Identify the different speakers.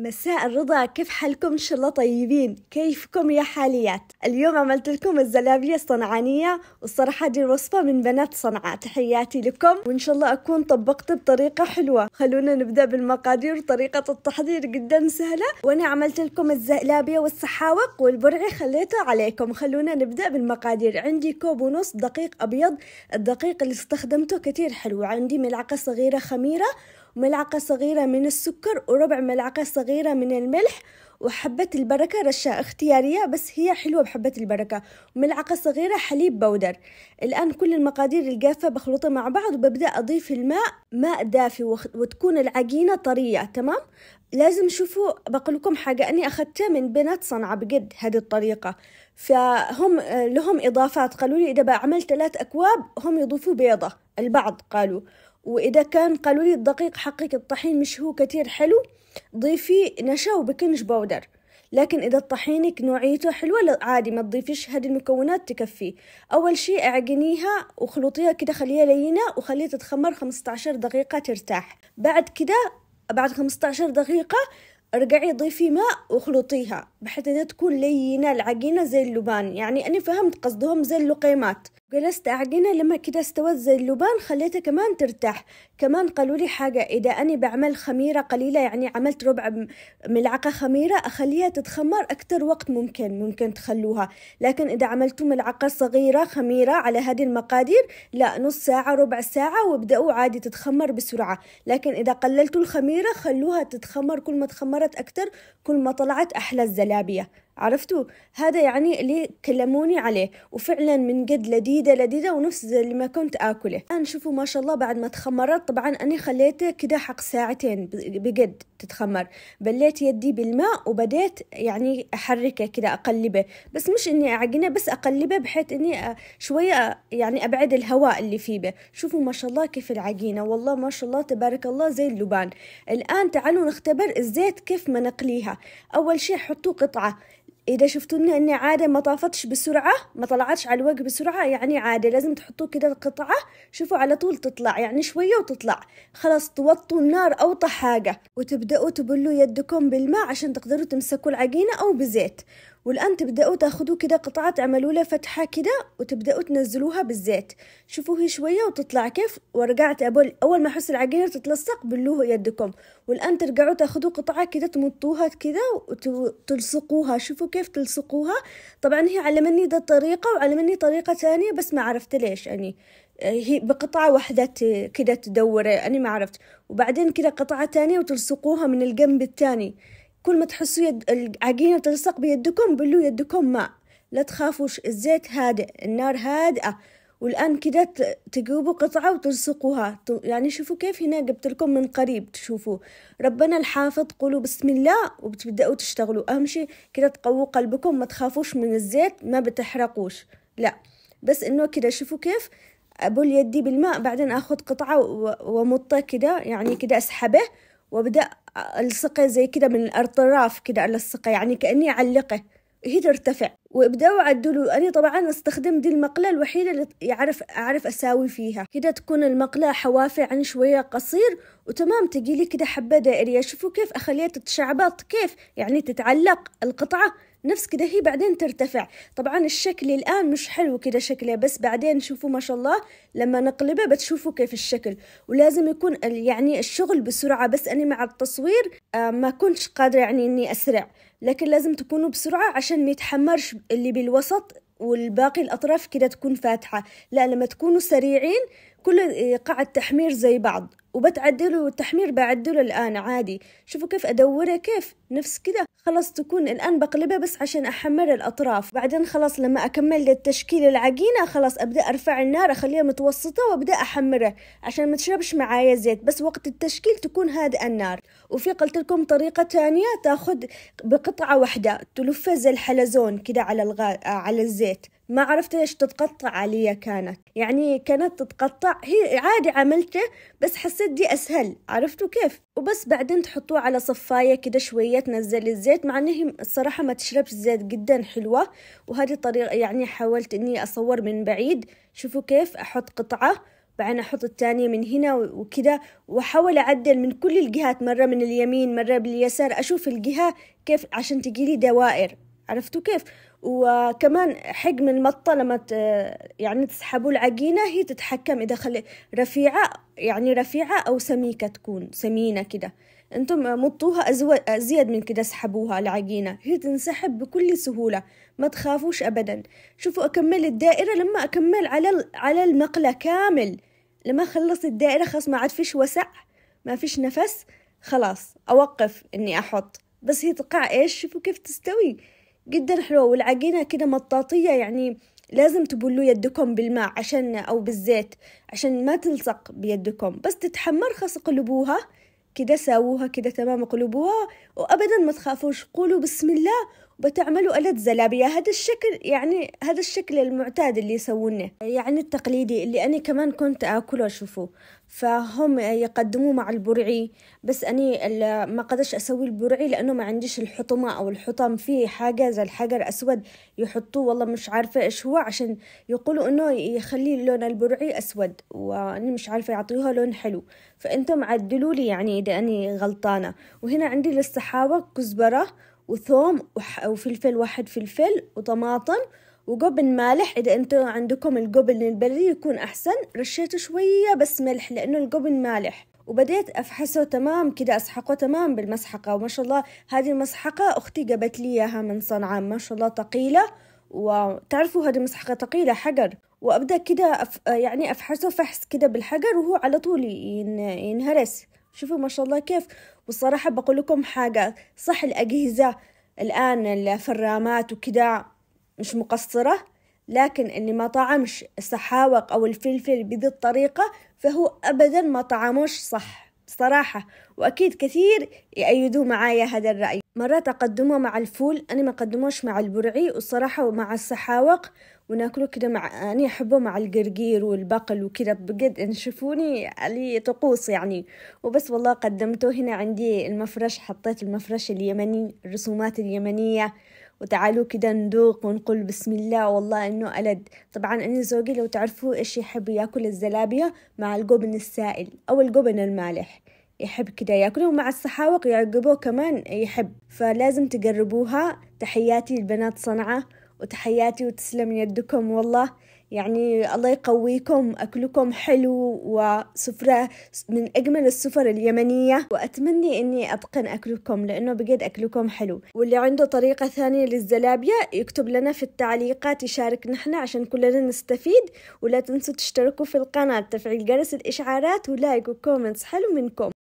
Speaker 1: مساء الرضا كيف حالكم ان شاء الله طيبين كيفكم يا حاليات اليوم عملت لكم الزلابيه الصنعانيه والصراحه دي الوصفه من بنات صنعاء تحياتي لكم وان شاء الله اكون طبقت بطريقه حلوه خلونا نبدا بالمقادير طريقه التحضير جدا سهله وانا عملت لكم الزلابيه والسحاوق والبرعي خليته عليكم خلونا نبدا بالمقادير عندي كوب ونص دقيق ابيض الدقيق اللي استخدمته كثير حلو عندي ملعقه صغيره خميره ملعقة صغيرة من السكر وربع ملعقة صغيرة من الملح وحبة البركة رشة اختيارية بس هي حلوة بحبة البركة وملعقة صغيرة حليب بودر الآن كل المقادير الجافة بخلطها مع بعض وببدأ أضيف الماء ماء دافي وتكون العجينة طرية تمام لازم شوفوا بقول لكم حاجة أني أخذتها من بنات صنعة بجد هذه الطريقة فهم لهم إضافات قالوا لي إذا بعمل ثلاث أكواب هم يضيفوا بيضة البعض قالوا واذا كان قالوا لي الدقيق حقك الطحين مش هو كتير حلو ضيفي نشا وبيكنج باودر لكن إذا طحينك نوعيته حلوة لا عادي ما تضيفيش هذه المكونات تكفي أول شيء أعجنيها وخلطيها كده خليها لينة وخليها تتخمر 15 دقيقة ترتاح بعد كده بعد 15 دقيقة ارجعي ضيفي ماء وخلطيها بحيث انها تكون لينة العجينة زي اللبان يعني أنا فهمت قصدهم زي اللقيمات جلست أعجنها لما كده استوت زي اللبان خليتها كمان ترتاح كمان قالوا لي حاجة إذا أنا بعمل خميرة قليلة يعني عملت ربع ملعقة خميرة أخليها تتخمر أكتر وقت ممكن ممكن تخلوها لكن إذا عملتوا ملعقة صغيرة خميرة على هذه المقادير لا نص ساعة ربع ساعة وابدأوا عادي تتخمر بسرعة لكن إذا قللتوا الخميرة خلوها تتخمر كل ما تخمرت أكتر كل ما طلعت أحلى الزلابية عرفتوا هذا يعني اللي كلموني عليه وفعلا من قد لذيذة لذيذة ونفس اللي ما كنت آكله الان شوفوا ما شاء الله بعد ما تخمرت طبعا أنا خليته كده حق ساعتين بجد تتخمر بليت يدي بالماء وبديت يعني أحركه كده أقلبه بس مش إني أعجنه بس أقلبه بحيث إني شوية يعني أبعد الهواء اللي فيه به شوفوا ما شاء الله كيف العجينة والله ما شاء الله تبارك الله زي اللبان الآن تعالوا نختبر الزيت كيف ما نقليها أول شيء حطوا قطعة اذا شفتوا منها اني عاده ما طافتش بسرعه ما طلعتش على الوجه بسرعه يعني عاده لازم تحطوا كده القطعه شوفوا على طول تطلع يعني شويه وتطلع خلاص توطوا النار اوطى حاجه وتبداوا تبلوا يدكم بالماء عشان تقدروا تمسكوا العجينه او بزيت والآن تبدأوا تاخذوا كده قطعة تعملوا لها فتحة كده وتبدأوا تنزلوها بالزيت هي شوية وتطلع كيف ورجعت أول ما أحس العجينة تتلصق بلوه يدكم والآن ترجعوا تاخذوا قطعة كده تمطوها كده وتلصقوها شوفوا كيف تلصقوها طبعا هي علمني ده الطريقه وعلمني طريقة ثانيه بس ما عرفت ليش يعني آه، هي بقطعة واحدة كده تدور أنا يعني ما عرفت وبعدين كده قطعة تانية وتلصقوها من الجنب التاني كل ما تحسوا يد العجينة تلصق بيدكم بلوا يدكم ماء لا تخافوا الزيت هادئ النار هادئة والآن كده تجيبوا قطعة وتلصقوها يعني شوفوا كيف هنا جبت لكم من قريب تشوفوا ربنا الحافظ قولوا بسم الله وبتبدأوا تشتغلوا أهم شيء كده تقووا قلبكم ما تخافوش من الزيت ما بتحرقوش لا بس إنه كده شوفوا كيف أبل يدي بالماء بعدين أخذ قطعة ومطة كده يعني كده أسحبه وبدأ ألصقه زي كده من الأطراف كده ألصقه يعني كأني أعلقه هي ترتفع وابداوا عدلوا انا طبعا استخدم دي المقله الوحيده اللي يعرف اعرف اساوي فيها كده تكون المقله حوافي عن شويه قصير وتمام تجي لي كده حبه دائريه شوفوا كيف اخليها تتشعبط كيف يعني تتعلق القطعه نفس كده هي بعدين ترتفع طبعا الشكل الآن مش حلو كده شكله بس بعدين شوفوا ما شاء الله لما نقلبه بتشوفوا كيف الشكل ولازم يكون يعني الشغل بسرعة بس أنا مع التصوير آه، ما كنتش قادرة يعني أني أسرع لكن لازم تكونوا بسرعة عشان ما يتحمرش اللي بالوسط والباقي الأطراف كده تكون فاتحة لا لما تكونوا سريعين كل آه، قاعد تحمير زي بعض وبتعدله والتحمير بعدله الآن عادي شوفوا كيف أدوره كيف نفس كده خلاص تكون الآن بقلبها بس عشان أحمر الأطراف بعدين خلاص لما أكمل التشكيل العجينة خلاص أبدأ أرفع النار أخليها متوسطة وأبدأ أحمرها عشان ما تشربش معايا زيت بس وقت التشكيل تكون هادئة النار وفي قلت لكم طريقة تانية تأخذ بقطعة واحدة تلفها زي الحلزون كده على الغ... على الزيت ما عرفت ايش تتقطع علي كانت يعني كانت تتقطع هي عادي عملته بس حسيت دي اسهل عرفتوا كيف وبس بعدين تحطوه على صفايه كده شويه تنزل الزيت مع انه الصراحه ما تشربش زيت جدا حلوه وهذه الطريقه يعني حاولت اني اصور من بعيد شوفوا كيف احط قطعه بعدين احط الثانية من هنا وكده واحاول اعدل من كل الجهات مرة من اليمين مرة باليسار اشوف الجهة كيف عشان تجيلي دوائر عرفتوا كيف وكمان حجم المطة لما يعني تسحبوا العجينة هي تتحكم إذا خلي رفيعة يعني رفيعة أو سميكة تكون سمينة كده انتم مطوها ازيد من كده اسحبوها العجينة هي تنسحب بكل سهولة ما تخافوش ابدا شوفوا اكمل الدائرة لما اكمل على على المقلة كامل لما خلص الدائرة خلاص ما عاد فيش وسع ما فيش نفس خلاص اوقف اني احط بس هي تقع ايش شوفوا كيف تستوي جدا حلوة والعجينة كده مطاطية يعني لازم تبلوا يدكم بالماء عشان أو بالزيت عشان ما تلصق بيدكم بس تتحمر خلاص قلبوها كده ساووها كده تمام قلبوها وأبدا ما تخافوش قولوا بسم الله بتعملوا ألد زلابية هذا الشكل يعني هذا الشكل المعتاد اللي يسوونه يعني التقليدي اللي أنا كمان كنت أكله أشوفه فهم يقدموه مع البرعي بس أنا ما قدرش أسوي البرعي لأنه ما عنديش الحطمة أو الحطم فيه حاجة زي الحجر أسود يحطوه والله مش عارفة إيش هو عشان يقولوا إنه يخلي لون البرعي أسود وأنا مش عارفة يعطيها لون حلو فأنتم عدلوا لي يعني إذا أنا غلطانة وهنا عندي للصحاوة كزبرة وثوم وفلفل واحد فلفل وطماطم وقبن مالح إذا أنتوا عندكم القبن البري يكون أحسن رشيته شوية بس ملح لأنه القبن مالح وبديت أفحصه تمام كده أسحقه تمام بالمسحقة وما شاء الله هذه المسحقة أختي جابت لي إياها من صنعاء ما شاء الله ثقيلة وتعرفوا هذه مسحقة ثقيلة حجر وأبدأ كده أف... يعني أفحصه فحص كده بالحجر وهو على طول ينهرس شوفوا ما شاء الله كيف والصراحة بقول لكم حاجة صح الأجهزة الآن الفرامات وكذا مش مقصرة لكن اللي ما طعمش السحاوق أو الفلفل بذي الطريقة فهو أبدا ما طعموش صح بصراحة وأكيد كثير يأيدوا معايا هذا الرأي مرات أقدمه مع الفول أنا ما أقدموش مع البرعي والصراحة ومع السحاوق وناكله كده مع أنا أحبه مع القرقير والبقل وكده بجد إن شفوني علي طقوس يعني وبس والله قدمته هنا عندي المفرش حطيت المفرش اليمني الرسومات اليمنية وتعالوا كده نذوق ونقول بسم الله والله إنه ألد طبعا أنا زوجي لو تعرفوا إيش يحب ياكل الزلابية مع الجبن السائل أو الجبن المالح يحب كده ياكله مع السحاوق يعقبوه كمان يحب فلازم تجربوها تحياتي لبنات صنعاء وتحياتي وتسلم يدكم والله يعني الله يقويكم أكلكم حلو وسفرة من أجمل السفر اليمنية وأتمنى أني أتقن أكلكم لأنه بجد أكلكم حلو واللي عنده طريقة ثانية للزلابية يكتب لنا في التعليقات يشارك نحن عشان كلنا نستفيد ولا تنسوا تشتركوا في القناة تفعيل جرس الإشعارات ولايك وكومنتس حلو منكم